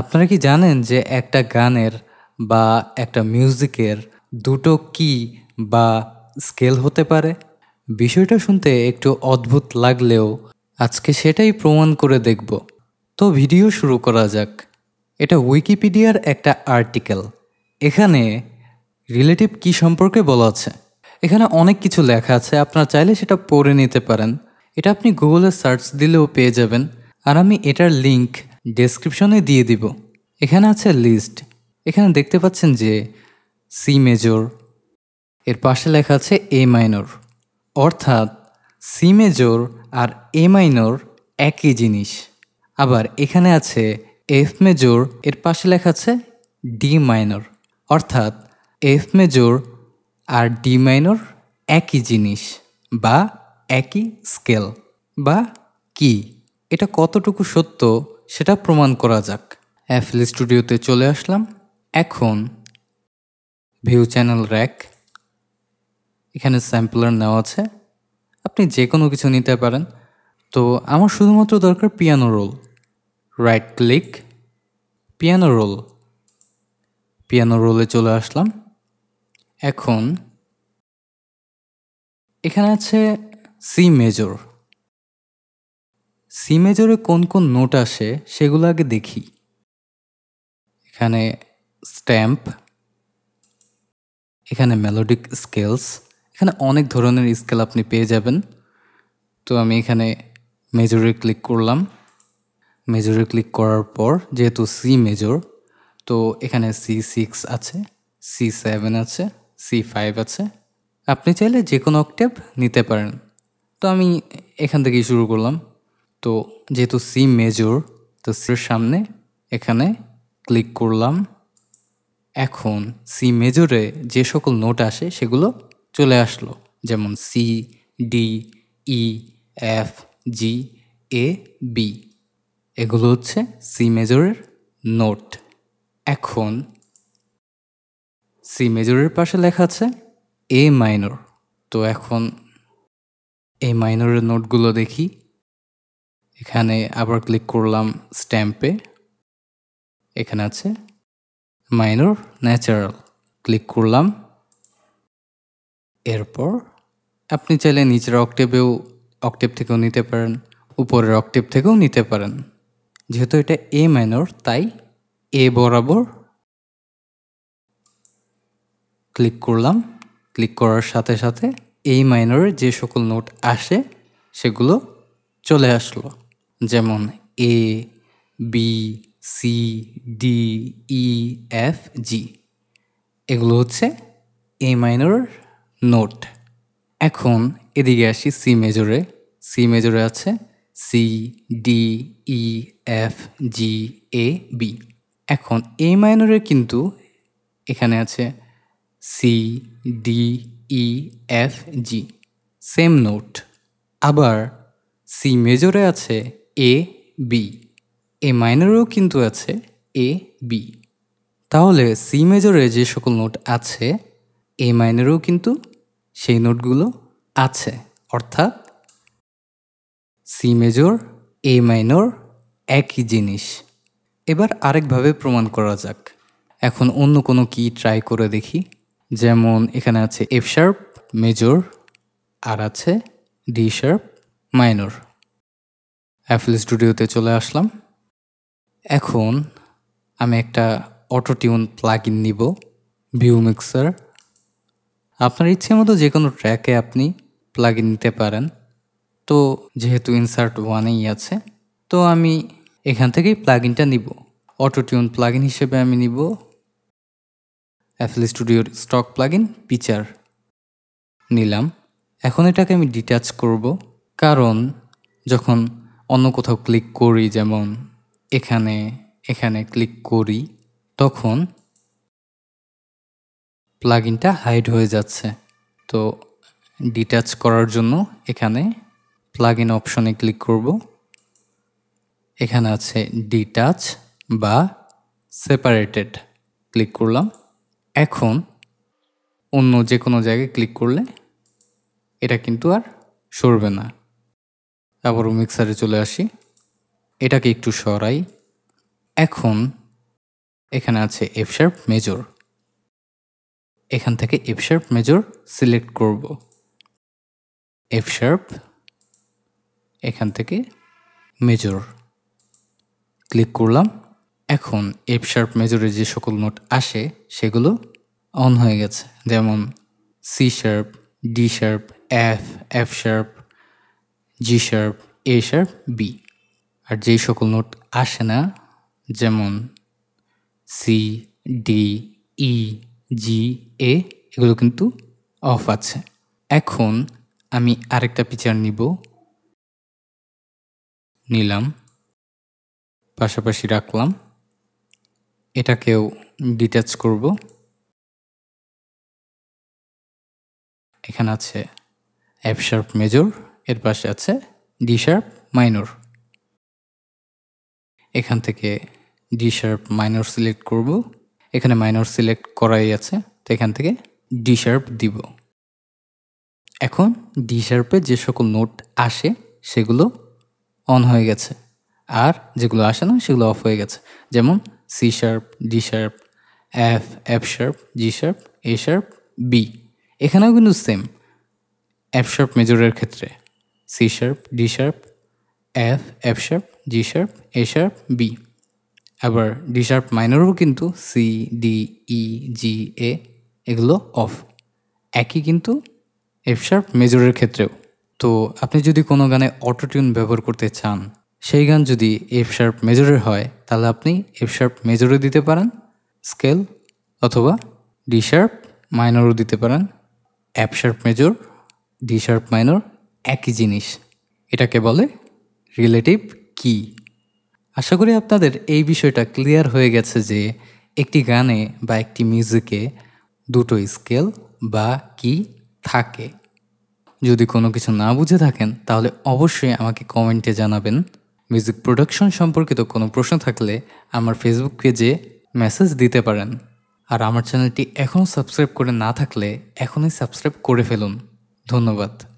আপনারা কি জানেন যে একটা গানের বা একটা মিউজিকের দুটো কি বা স্কেল হতে পারে বিষয়টা শুনতে একটু অদ্ভুত লাগলেও আজকে সেটাই প্রমাণ করে দেখব তো ভিডিও শুরু করা যাক এটা উইকিপিডিয়ার একটা আর্টিকেল এখানে রিলেটিভ কি সম্পর্কে বলা আছে এখানে অনেক কিছু লেখা আছে আপনারা চাইলে সেটা পড়ে নিতে পারেন এটা আপনি গুগলে সার্চ দিলেও পেয়ে যাবেন আর আমি এটার লিঙ্ক ডেসক্রিপশনে দিয়ে দিব এখানে আছে লিস্ট এখানে দেখতে পাচ্ছেন যে সি মেজর এর পাশে লেখা আছে এ মাইনর অর্থাৎ সি মেজর আর এ মাইনর একই জিনিস আবার এখানে আছে এফ মেজর এর পাশে লেখা আছে ডি মাইনর অর্থাৎ এফ মেজর আর ডি মাইনর একই জিনিস বা একই স্কেল বা কি এটা কতটুকু সত্য সেটা প্রমাণ করা যাক অ্যাফেল স্টুডিওতে চলে আসলাম এখন ভিউ চ্যানেল র্যাক এখানে স্যাম্পলার নেওয়া আছে আপনি যে কোনো কিছু নিতে পারেন তো আমার শুধুমাত্র দরকার piano roll right click piano roll piano রোলে চলে আসলাম এখন এখানে আছে সি মেজর সি মেজরে কোন কোন নোট আসে সেগুলো আগে দেখি এখানে স্ট্যাম্প এখানে মেলোডিক স্কেলস এখানে অনেক ধরনের স্কেল আপনি পেয়ে যাবেন তো আমি এখানে মেজরে ক্লিক করলাম মেজরে ক্লিক করার পর যেহেতু সি মেজর তো এখানে সি সিক্স আছে সি সেভেন আছে সি ফাইভ আছে আপনি চাইলে যে কোনো অকটেপ নিতে পারেন তো আমি এখান থেকেই শুরু করলাম তো যেহেতু সি মেজর তো সির সামনে এখানে ক্লিক করলাম এখন সি মেজরে যে সকল নোট আসে সেগুলো চলে আসলো যেমন C D E F G A B এগুলো হচ্ছে সি মেজরের নোট এখন সি মেজরের পাশে লেখা আছে এ মাইনর তো এখন এ মাইনরের নোটগুলো দেখি এখানে আবার ক্লিক করলাম স্ট্যাম্পে এখানে আছে মাইনর ন্যাচারাল ক্লিক করলাম এরপর আপনি চাইলে নিচের অক্টেভেও অক্টেভ থেকেও নিতে পারেন উপরের অক্টেভ থেকেও নিতে পারেন যেহেতু এটা এ মাইনর তাই এ বরাবর ক্লিক করলাম ক্লিক করার সাথে সাথে এই মাইনরের যে সকল নোট আসে সেগুলো চলে আসলো যেমন A B C D E F G এগুলো হচ্ছে এ মাইনর নোট এখন এদিকে আসি সি মেজরে সি মেজরে আছে C D E F G A B এখন এ মাইনরে কিন্তু এখানে আছে C D E F G same note আবার সি মেজরে আছে এ বি এ মাইনরেও কিন্তু আছে এ বি তাহলে সি মেজরে যে সকল নোট আছে এ মাইনরেও কিন্তু সেই নোটগুলো আছে অর্থাৎ সি মেজর এ মাইনর একই জিনিস এবার আরেকভাবে প্রমাণ করা যাক এখন অন্য কোনো কি ট্রাই করে দেখি যেমন এখানে আছে এফ শার্প মেজর আর আছে ডি শার্প মাইনর অ্যাফেল স্টুডিওতে চলে আসলাম এখন আমি একটা অটো টিউন প্লাগ ইন নিব ভিউ মিক্সার আপনার ইচ্ছে মতো যে কোনো ট্র্যাকে আপনি প্লাগ ইন নিতে পারেন তো যেহেতু ইনসার্ট ওয়ানেই আছে তো আমি এখান থেকেই প্লাগ ইনটা নিব অটো টিউন প্লাগ ইন হিসেবে আমি নিব অ্যাফেল স্টুডিওর স্টক প্লাগ ইন পিচার নিলাম এখন এটাকে আমি ডিটাচ করব কারণ যখন অন্য কোথাও ক্লিক করি যেমন এখানে এখানে ক্লিক করি তখন প্লাগিনটা হাইড হয়ে যাচ্ছে তো ডিটাচ করার জন্য এখানে প্লাগ ইন অপশনে ক্লিক করব এখানে আছে ডিটাচ বা সেপারেটেড ক্লিক করলাম এখন অন্য যে কোনো জায়গায় ক্লিক করলে এটা কিন্তু আর সরবে না আবারও মিক্সারে চলে আসি এটাকে একটু সরাই এখন এখানে আছে এফ শার্প মেজর এখান থেকে এফ শার্প মেজর সিলেক্ট করব এফ শার্প এখান থেকে মেজর ক্লিক করলাম এখন এফ শার্প মেজরে যে সকল নোট আসে সেগুলো অন হয়ে গেছে যেমন C sharp D sharp F F sharp G sharp A sharp B আর যেই সকল নোট আসে না যেমন সি ডি ই জি এ এগুলো কিন্তু অফ আছে এখন আমি আরেকটা পিচার নিব নিলাম পাশাপাশি রাখলাম এটাকেও ডিট্যাচ করব এখানে আছে অ্যাপশার্প মেজর এর পাশে আছে ডি শার্প মাইনর এখান থেকে ডি শার্প মাইনর সিলেক্ট করব এখানে মাইনর সিলেক্ট করাই আছে তো এখান থেকে ডি শার্প দিব এখন ডি শার্পে যে সকল নোট আসে সেগুলো অন হয়ে গেছে আর যেগুলো আসে না সেগুলো অফ হয়ে গেছে যেমন C sharp D sharp F F sharp G sharp A sharp B এখানেও কিন্তু সেম অ্যাপ শার্প মেজরের ক্ষেত্রে C sharp D sharp, F, F sharp, G sharp, A sharp, B আবার ডি শার্প মাইনরও কিন্তু সি ডি ই জি এ এগুলো অফ একই কিন্তু এফ শার্প মেজরের ক্ষেত্রেও তো আপনি যদি কোনো গানে অটোটিউন ব্যবহার করতে চান সেই গান যদি এফ শার্প মেজরের হয় তাহলে আপনি এফ শার্প মেজরে দিতে পারেন স্কেল অথবা ডি শার্প মাইনরও দিতে পারেন F sharp major D sharp minor একই জিনিস এটাকে বলে রিলেটিভ কি আশা করি আপনাদের এই বিষয়টা ক্লিয়ার হয়ে গেছে যে একটি গানে বা একটি মিউজিকে দুটো স্কেল বা কি থাকে যদি কোনো কিছু না বুঝে থাকেন তাহলে অবশ্যই আমাকে কমেন্টে জানাবেন মিউজিক প্রোডাকশন সম্পর্কিত কোনো প্রশ্ন থাকলে আমার ফেসবুক পেজে মেসেজ দিতে পারেন আর আমার চ্যানেলটি এখনও সাবস্ক্রাইব করে না থাকলে এখনই সাবস্ক্রাইব করে ফেলুন ধন্যবাদ